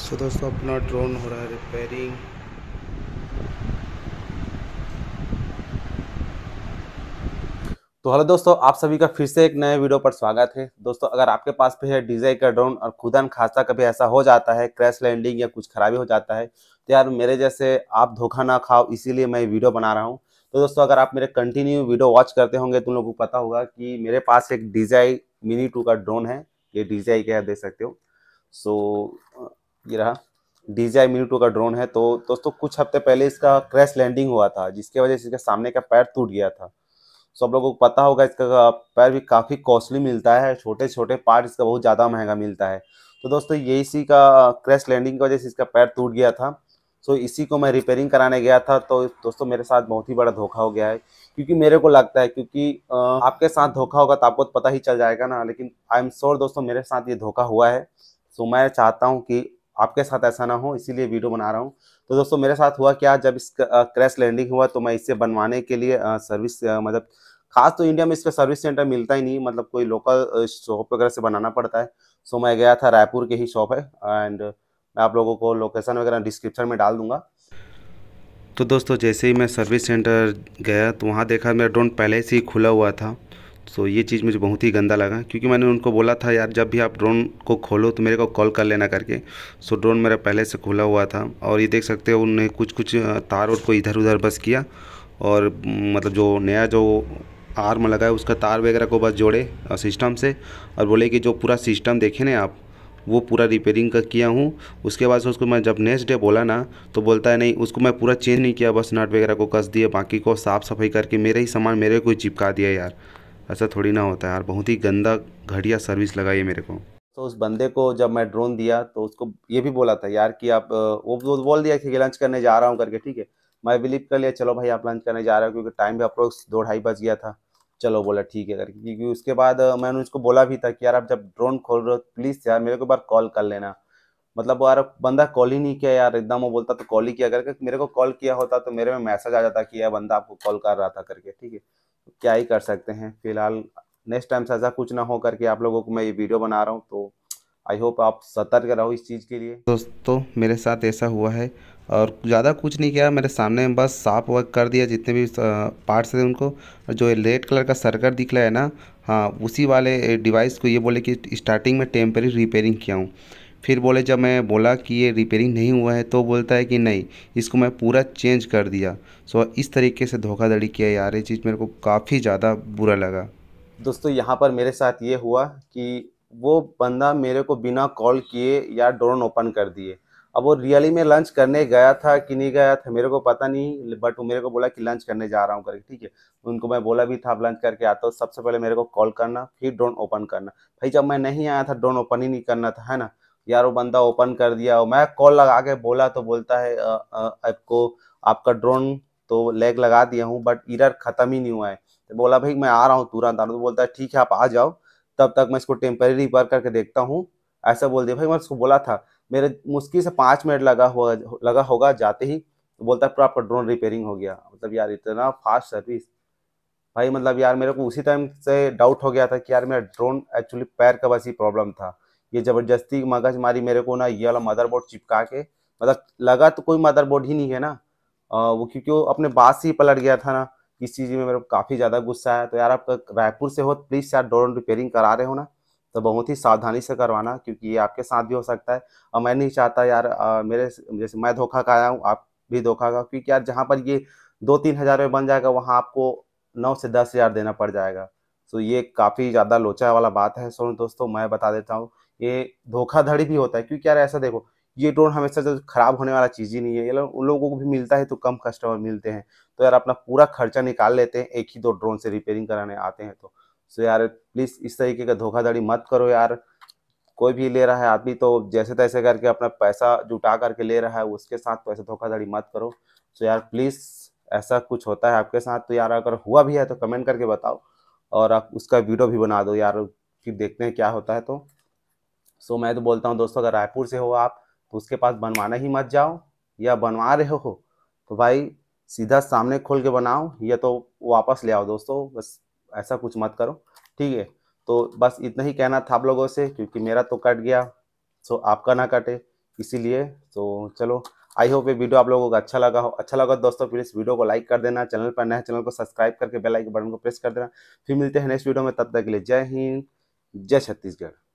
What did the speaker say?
सो दोस्तों अपना ड्रोन हो रहा है रिपेयरिंग तो हेलो दोस्तों आप सभी का फिर से एक नए वीडियो पर स्वागत है दोस्तों अगर आपके पास भी है डीजे का ड्रोन और खुदन खासा कभी ऐसा हो जाता है क्रैश लैंडिंग या कुछ खराबी हो जाता है तो यार मेरे जैसे आप धोखा ना खाओ इसीलिए मैं वीडियो बना रहा हूँ तो दोस्तों अगर आप मेरे कंटिन्यू वीडियो वॉच करते होंगे तो उन लोगों को पता होगा कि मेरे पास एक डिजाई मिनी टू का ड्रोन है ये डी का देख सकते हो सो ये रहा डी जी मिनी टू का ड्रोन है तो दोस्तों कुछ हफ्ते पहले इसका क्रैश लैंडिंग हुआ था जिसके वजह से इसका सामने का पैर टूट गया था सो आप लोगों को पता होगा इसका पैर भी काफ़ी कॉस्टली मिलता है छोटे छोटे पार्ट इसका बहुत ज़्यादा महंगा मिलता है तो दोस्तों ये इसी का क्रैश लैंडिंग की वजह से इसका पैर टूट गया था सो इसी को मैं रिपेयरिंग कराने गया था तो दोस्तों मेरे साथ बहुत ही बड़ा धोखा हो गया है क्योंकि मेरे को लगता है क्योंकि आपके साथ धोखा होगा तो आपको पता ही चल जाएगा ना लेकिन आई एम श्योर दोस्तों मेरे साथ ये धोखा हुआ है सो मैं चाहता हूँ कि आपके साथ ऐसा ना हो इसीलिए वीडियो बना रहा हूँ तो दोस्तों मेरे साथ हुआ क्या जब इस क्रैश लैंडिंग हुआ तो मैं इसे बनवाने के लिए सर्विस मतलब खास तो इंडिया में इस पर सर्विस सेंटर मिलता ही नहीं मतलब कोई लोकल शॉप वगैरह से बनाना पड़ता है सो मैं गया था रायपुर के ही शॉप है एंड मैं आप लोगों को लोकेशन वगैरह डिस्क्रिप्शन में डाल दूंगा तो दोस्तों जैसे ही मैं सर्विस सेंटर गया तो वहाँ देखा मेरा ड्रोन पहले से ही खुला हुआ था सो ये चीज़ मुझे बहुत ही गंदा लगा क्योंकि मैंने उनको बोला था यार जब भी आप ड्रोन को खोलो तो मेरे को कॉल कर लेना करके सो ड्रोन मेरा पहले से खुला हुआ था और ये देख सकते हो उनने कुछ कुछ तार और को इधर उधर बस किया और मतलब जो नया जो आर्म लगा है उसका तार वगैरह को बस जोड़े सिस्टम से और बोले कि जो पूरा सिस्टम देखे ना आप वो पूरा रिपेयरिंग का किया हूँ उसके बाद से उसको मैं जब नेक्स्ट डे बोला ना तो बोलता है नहीं उसको मैं पूरा चेंज नहीं किया बस नट वगैरह को कस दिया बाकी को साफ़ सफाई करके मेरे ही सामान मेरे को ही चिपका दिया यार ऐसा थोड़ी ना होता है यार बहुत ही गंदा घटिया सर्विस लगाई है मेरे को तो उस बंदे को जब मैं ड्रोन दिया तो उसको ये भी बोला था यार कि आप वो बोल दिया कि लंच करने जा रहा हूँ करके ठीक है मैं बिलीव कर लिया चलो भाई आप लंच करने जा रहे हो क्योंकि टाइम भी अप्रोक्स दो ढाई बज गया था चलो बोला ठीक है करके क्योंकि उसके बाद मैंने उसको बोला भी था कि यार आप जब ड्रोन खोल रहे हो प्लीज़ यार मेरे को एक बार कॉल कर लेना मतलब यार बंदा कॉल ही नहीं किया यार एकदम वो बोलता तो कॉल ही किया करके मेरे को कॉल किया होता तो मेरे में मैसेज आ जाता कि यार बंदा आपको कॉल कर रहा था करके ठीक है क्या ही कर सकते हैं फिलहाल नेक्स्ट टाइम से ऐसा कुछ ना हो करके आप लोगों को मैं ये वीडियो बना रहा हूँ तो आई होप आप सतर्क रहो इस चीज़ के लिए दोस्तों मेरे साथ ऐसा हुआ है और ज़्यादा कुछ नहीं किया मेरे सामने बस साफ वर्क कर दिया जितने भी पार्ट्स थे उनको जो रेड कलर का सर्कल दिख रहा है ना हाँ उसी वाले डिवाइस को ये बोले कि स्टार्टिंग में टेम्परेरी रिपेयरिंग किया हूँ फिर बोले जब मैं बोला कि ये रिपेयरिंग नहीं हुआ है तो बोलता है कि नहीं इसको मैं पूरा चेंज कर दिया सो इस तरीके से धोखाधड़ी किया यार ये चीज़ मेरे को काफ़ी ज़्यादा बुरा लगा दोस्तों यहाँ पर मेरे साथ ये हुआ कि वो बंदा मेरे को बिना कॉल किए या ड्रोन ओपन कर दिए अब वो रियली में लंच करने गया था कि नहीं गया था मेरे को पता नहीं बट वो मेरे को बोला कि लंच करने जा रहा हूँ करके ठीक है उनको मैं बोला भी था अब लंच करके आता तो हूँ सबसे पहले मेरे को कॉल करना फिर ड्रोन ओपन करना भाई जब मैं नहीं आया था ड्रोन ओपन ही नहीं करना था है ना यार वो बंदा ओपन कर दिया हो मैं कॉल लगा के बोला तो बोलता है आपको आपका ड्रोन तो लेग लगा दिया हूँ बट इरर ख़त्म ही नहीं हुआ है तो बोला भाई मैं आ रहा हूँ तुरंत आ रहा हूँ तो बोलता है ठीक है आप आ जाओ तब तक मैं इसको टेम्परेरी रिपेयर करके देखता हूँ ऐसा बोल दिया भाई मैं उसको बोला था मेरे मुश्किल से पाँच मिनट लगा हुआ लगा होगा जाते ही तो बोलता है पूरा आपका ड्रोन रिपेयरिंग हो गया मतलब यार इतना फास्ट सर्विस भाई मतलब यार मेरे को उसी टाइम से डाउट हो गया था कि यार मेरा ड्रोन एक्चुअली पैर का बस ही प्रॉब्लम था ये ज़बरदस्ती मगज मारी मेरे को ना ये वाला मदरबोर्ड चिपका के मतलब लगा तो कोई मदरबोर्ड ही नहीं है ना आ, वो क्योंकि वो अपने बात से ही पलट गया था ना इस चीज़ में मेरे को काफ़ी ज़्यादा गुस्सा है तो यार आप रायपुर से हो प्लीज़ तो यार डोर रिपेयरिंग करा रहे हो ना तो बहुत ही सावधानी से करवाना क्योंकि ये आपके साथ भी हो सकता है और मैं नहीं चाहता यार आ, मेरे जैसे मैं धोखा खाया हूँ आप भी धोखा का क्योंकि यार जहाँ पर ये दो तीन हज़ार रुपये बन जाएगा वहाँ आपको नौ से दस हज़ार देना पड़ जाएगा तो ये काफ़ी ज़्यादा लोचा वाला बात है सो दोस्तों मैं बता देता हूँ ये धोखाधड़ी भी होता है क्योंकि यार ऐसा देखो ये ड्रोन हमेशा जो खराब होने वाला चीज़ ही नहीं है ये लोग उन लोगों को भी मिलता है तो कम कस्टमर मिलते हैं तो यार अपना पूरा खर्चा निकाल लेते हैं एक ही दो ड्रोन से रिपेयरिंग कराने आते हैं तो सो यार प्लीज़ इस तरीके का धोखाधड़ी मत करो यार कोई भी ले रहा है आदमी तो जैसे तैसे करके अपना पैसा जुटा करके ले रहा है उसके साथ तो ऐसे धोखाधड़ी मत करो सो यार प्लीज़ ऐसा कुछ होता है आपके साथ तो यार अगर हुआ भी है तो कमेंट करके बताओ और आप उसका वीडियो भी बना दो यार फिर देखते हैं क्या होता है तो सो मैं तो बोलता हूँ दोस्तों अगर रायपुर से हो आप तो उसके पास बनवाना ही मत जाओ या बनवा रहे हो तो भाई सीधा सामने खोल के बनाओ या तो वापस ले आओ दोस्तों बस ऐसा कुछ मत करो ठीक है तो बस इतना ही कहना था आप लोगों से क्योंकि मेरा तो कट गया सो आपका ना कटे इसीलिए तो चलो आई होप ये वीडियो आप लोगों को अच्छा लगा हो अच्छा लगा दोस्तों प्लीज़ वीडियो को लाइक कर देना चैनल पर नया चैनल को सब्सक्राइब करके बेल आइकन बटन को प्रेस कर देना फिर मिलते हैं नेक्स्ट वीडियो में तब तक के लिए जय हिंद जय छत्तीसगढ़